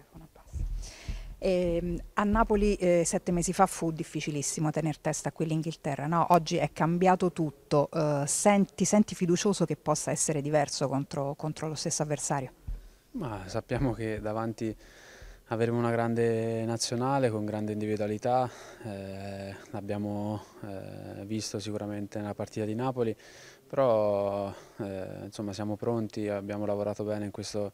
telefono passa. E, ehm, a Napoli eh, sette mesi fa fu difficilissimo tenere testa a quell'Inghilterra, no? oggi è cambiato tutto, eh, senti, senti fiducioso che possa essere diverso contro, contro lo stesso avversario? Ma sappiamo che davanti avremo una grande nazionale con grande individualità, eh, l'abbiamo eh, visto sicuramente nella partita di Napoli, però eh, insomma siamo pronti, abbiamo lavorato bene in questo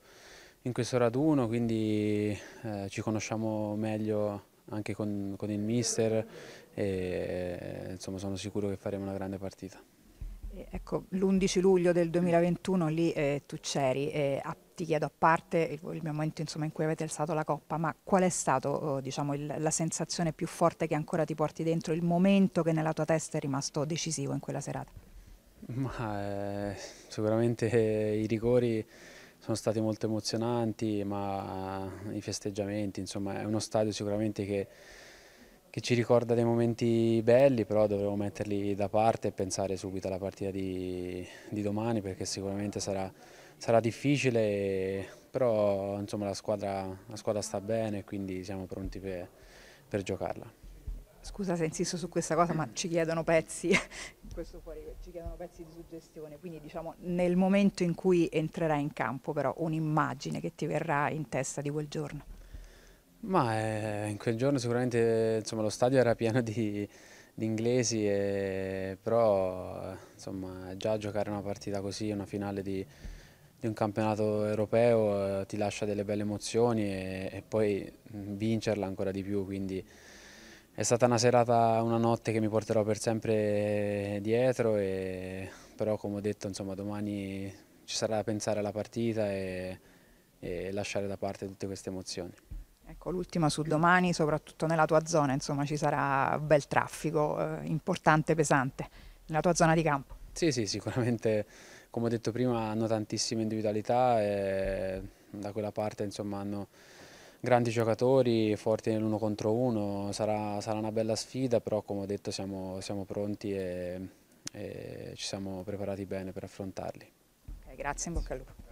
in questo raduno, quindi eh, ci conosciamo meglio anche con, con il mister e insomma, sono sicuro che faremo una grande partita. Ecco, l'11 luglio del 2021 lì eh, tu c'eri, eh, ti chiedo a parte il, il momento insomma, in cui avete alzato la coppa, ma qual è stata oh, diciamo, la sensazione più forte che ancora ti porti dentro, il momento che nella tua testa è rimasto decisivo in quella serata? Ma, eh, sicuramente i rigori sono stati molto emozionanti, ma i festeggiamenti, insomma è uno stadio sicuramente che, che ci ricorda dei momenti belli, però dovremo metterli da parte e pensare subito alla partita di, di domani perché sicuramente sarà, sarà difficile, e, però insomma, la, squadra, la, squadra, sta bene quindi siamo pronti per, per giocarla scusa se insisto su questa cosa, ma mm. ci chiedono pezzi, fuori, ci chiedono pezzi di suggestione, quindi diciamo nel momento in cui entrerai in campo però un'immagine che ti verrà in testa di quel giorno. Ma eh, in quel giorno sicuramente insomma, lo stadio era pieno di, di inglesi, e, però insomma, già giocare una partita così, una finale di, di un campionato europeo, eh, ti lascia delle belle emozioni e, e poi mh, mm, vincerla ancora di più, quindi è stata una serata, una notte che mi porterò per sempre dietro, e, però come ho detto insomma, domani ci sarà da pensare alla partita e, e lasciare da parte tutte queste emozioni. Ecco, l'ultima su domani, soprattutto nella tua zona, insomma, ci sarà bel traffico, eh, importante, pesante, nella tua zona di campo. Sì, sì, sicuramente, come ho detto prima, hanno tantissime individualità e da quella parte insomma, hanno grandi giocatori, forti nell'uno contro uno, sarà, sarà, una bella sfida, però come ho detto siamo, siamo pronti e, e, ci siamo preparati bene per affrontarli. Okay, grazie, in bocca al lupo.